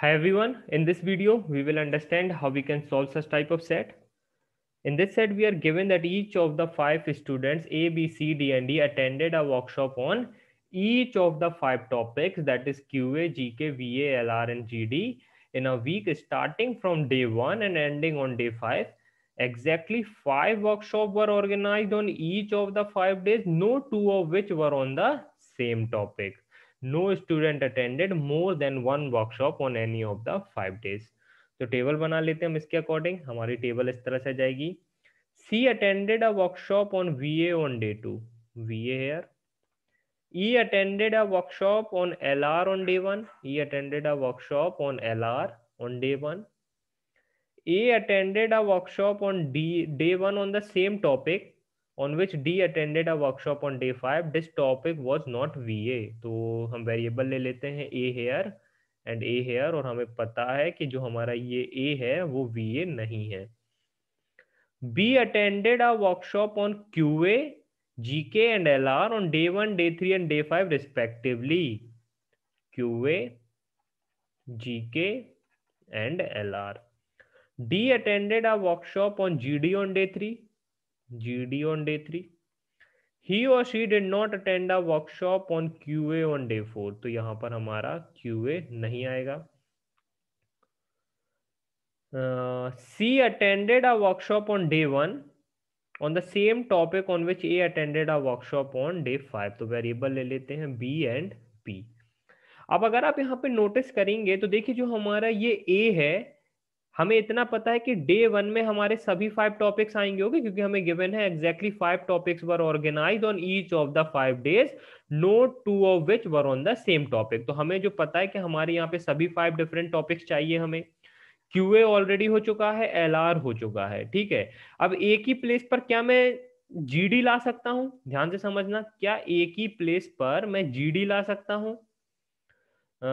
Hi everyone, in this video, we will understand how we can solve such type of set. In this set, we are given that each of the five students A, B, C, D, and E attended a workshop on each of the five topics that is QA, GK, VA, LR, and GD in a week starting from day one and ending on day five. Exactly five workshops were organized on each of the five days, no two of which were on the same topic. No student attended more than one workshop on any of the five days तो टेबल बना लेते हैं हम इसके according हमारी table इस तरह से जाएगी C attended a workshop on V A on day two V air here E attended a workshop on L R on day one E attended a workshop on L R on day one A attended a workshop on D day one on the same topic on which D attended a workshop on day five this topic was not V A तो हम variable ले लेते हैं ए here and A here और हमें पता है कि जो हमारा ये ए है वो वी ए नहीं है B attended a workshop on Q A G K and L R on day one day three and day five respectively Q A G K and L R D attended a workshop on G D on day three GD on day three. He or she did not attend a workshop on QA on day four. तो यहां पर हमारा QA नहीं आएगा C attended a workshop on day one on the same topic on which A attended a workshop on day five तो variable ले लेते हैं बी एंड पी अब अगर आप यहाँ पे नोटिस करेंगे तो देखिए जो हमारा ये ए है हमें इतना पता है कि डे वन में हमारे सभी फाइव टॉपिक्स आएंगे होंगे क्योंकि हमें गिवन है exactly five topics were organise on each of the five days no two of which were on the same topic तो हमें जो पता है कि हमारे यहाँ पे सभी फाइव डिफरेंट टॉपिक्स चाहिए हमें क्यू ए ऑलरेडी हो चुका है एल आर हो चुका है ठीक है अब एक ही प्लेस पर क्या मैं जीडी ला सकता हूं ध्यान से समझना क्या एक ही प्लेस पर मैं जीडी ला सकता हूं आ...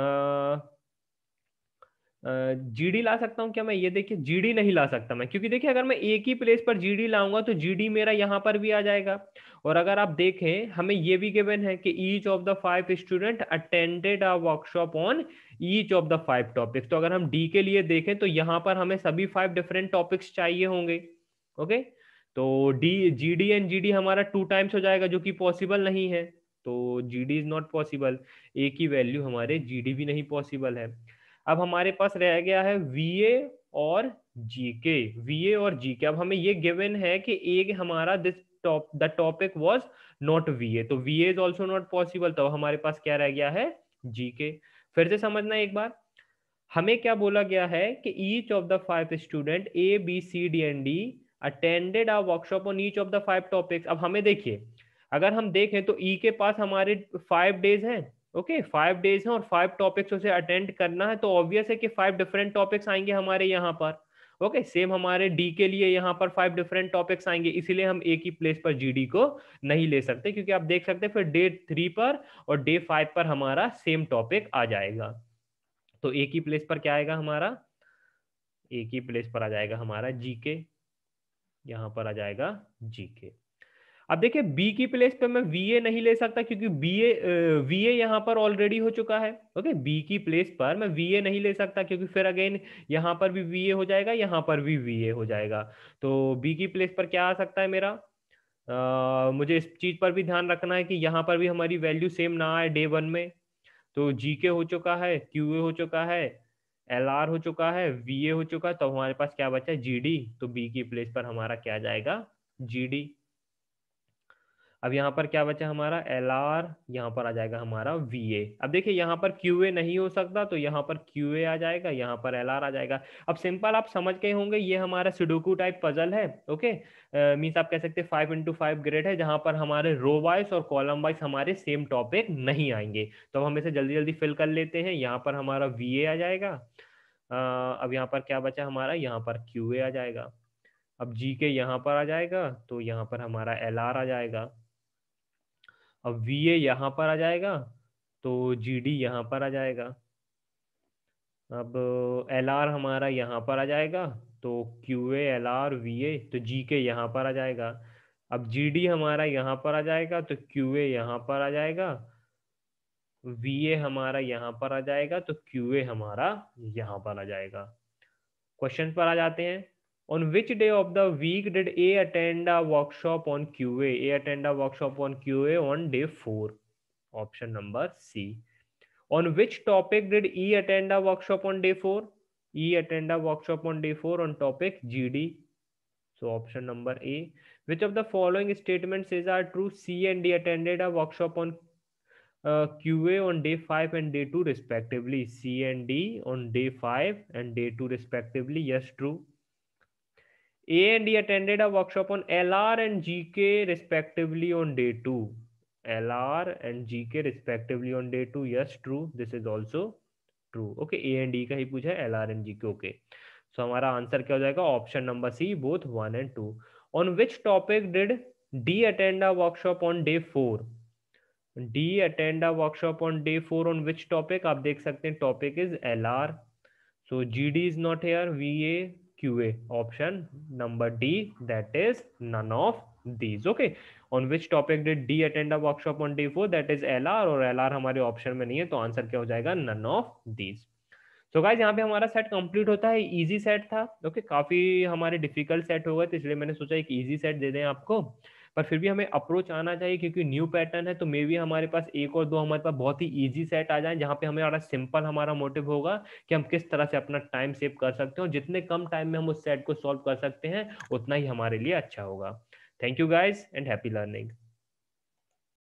जीडी ला सकता हूँ क्या मैं ये देखिए जीडी नहीं ला सकता मैं क्योंकि देखिए अगर मैं एक ही प्लेस पर जीडी लाऊंगा तो जीडी मेरा यहाँ पर भी आ जाएगा और अगर आप देखें हमें ये भी गिवन है कि each of the five student attended a workshop on each of the five topics तो अगर हम डी के लिए देखें तो यहाँ पर हमें सभी फाइव डिफरेंट टॉपिक्स चाहिए होंगे ओके तो D G D and G D हमारा टू टाइम्स हो जाएगा जो कि पॉसिबल नहीं है तो G D is not possible A की वैल्यू हमारे जी डी भी नहीं पॉसिबल है अब हमारे पास रह गया है ए और जीके वी और जीके अब हमें ये गिवन है कि एक हमारा this top the topic was not A तो V is also not possible तो हमारे पास क्या रह गया है जीके फिर से समझना एक बार हमें क्या बोला गया है कि each of the five student A B C D and E attended a workshop on each of the five topics अब हमें देखिए अगर हम देखें तो ई e के पास हमारे फाइव डेज हैं ओके फाइव डेज हैं और फाइव टॉपिक्स उसे अटेंड करना है तो ऑब्वियस है कि फाइव डिफरेंट टॉपिक्स आएंगे हमारे यहाँ पर ओके okay, सेम हमारे डी के लिए यहाँ पर फाइव डिफरेंट टॉपिक्स आएंगे इसीलिए हम एक ही प्लेस पर जीडी को नहीं ले सकते क्योंकि आप देख सकते हैं फिर डे थ्री पर और डे फाइव पर हमारा सेम टॉपिक आ जाएगा तो एक ही प्लेस पर क्या आएगा हमारा एक ही प्लेस पर आ जाएगा हमारा जीके यहाँ पर आ जाएगा जीके अब देखिए बी की प्लेस पे मैं वी ए नहीं ले सकता क्योंकि बी ए वी ए यहाँ पर ऑलरेडी हो चुका है ओके बी की प्लेस पर मैं वी ए नहीं ले सकता क्योंकि फिर अगेन यहाँ पर भी वी ए हो जाएगा यहाँ पर भी वी ए हो जाएगा तो बी की प्लेस पर क्या आ सकता है मेरा आ, मुझे इस चीज़ पर भी ध्यान रखना है कि यहाँ पर भी हमारी वैल्यू सेम ना आए डे वन में तो जी के हो चुका है क्यू ए हो चुका है एल आर हो चुका है वी ए हो चुका है तो हमारे पास क्या बचा है जी डी तो बी की प्लेस पर हमारा क्या जाएगा जी डी अब यहाँ पर क्या बचा हमारा एल आर यहाँ पर आ जाएगा हमारा वी ए अब देखिए यहाँ पर क्यू ए नहीं हो सकता तो यहाँ पर क्यू ए आ जाएगा यहाँ पर एल आर आ जाएगा अब सिंपल आप समझ गए होंगे ये हमारा सिडोकू टाइप पजल है ओके मीन्स आप कह सकते हैं फाइव इंटू फाइव ग्रेड है जहाँ पर हमारे रो वाइज और कॉलम वाइज हमारे सेम टॉपिक नहीं आएंगे तो अब हम इसे जल्दी जल्दी फिल कर लेते हैं यहाँ पर हमारा वी ए आ जाएगा आ, अब यहाँ पर क्या बचा हमारा यहाँ पर क्यू ए आ जाएगा अब जी के यहाँ पर आ जाएगा तो यहाँ पर हमारा एल आर आ जाएगा अब वी ए यहाँ पर आ जाएगा तो जी डी यहाँ पर आ जाएगा अब एल आर हमारा यहाँ पर आ जाएगा तो Q A L R V A तो जी के यहाँ पर आ जाएगा अब जी डी हमारा यहाँ पर आ जाएगा तो क्यू ए यहाँ पर आ जाएगा वी ए हमारा यहाँ पर आ जाएगा तो क्यू ए हमारा यहाँ पर आ जाएगा क्वेश्चन पर आ जाते हैं on which day of the week did A attend a workshop on QA? A attend a workshop on QA on day four. Option number C. On which topic did E attend a workshop on day four? E attend a workshop on day four on topic GD. So option number A. Which of the following statements is are true? C and D attended a workshop on uh, QA on day 5 and day 2 respectively. C and D on day 5 and day 2 respectively. Yes, true. and he attended a workshop on LR and GK respectively on day 2. LR and GK respectively on day 2. Yes, true. This is also true. Okay, A and D का ही पूछा है LR and GK. Okay. So हमारा answer क्या हो जाएगा option number C both one and two on which topic did D attend a workshop on day four D attend a workshop on day four on which topic आप देख सकते हैं topic is L R so G D is not here V A QA option number D that is none of these okay on which topic did D attend a workshop on day 4 that is LR or LR हमारे option में नहीं है तो answer क्या हो जाएगा none of these तो guys यहाँ पे हमारा सेट कंप्लीट होता है इजी सेट था ओके okay, काफी हमारे डिफिकल्ट सेट हो गए तो इसलिए मैंने सोचा एक इजी सेट दे दें आपको पर फिर भी हमें अप्रोच आना चाहिए क्योंकि न्यू पैटर्न है तो मे भी हमारे पास एक और दो हमारे पास बहुत ही ईजी सेट आ जाए जहाँ पे हमारा सिंपल हमारा मोटिव होगा कि हम किस तरह से अपना टाइम सेव कर सकते हैं जितने कम टाइम में हम उस सेट को सॉल्व कर सकते हैं उतना ही हमारे लिए अच्छा होगा thank you guys and happy learning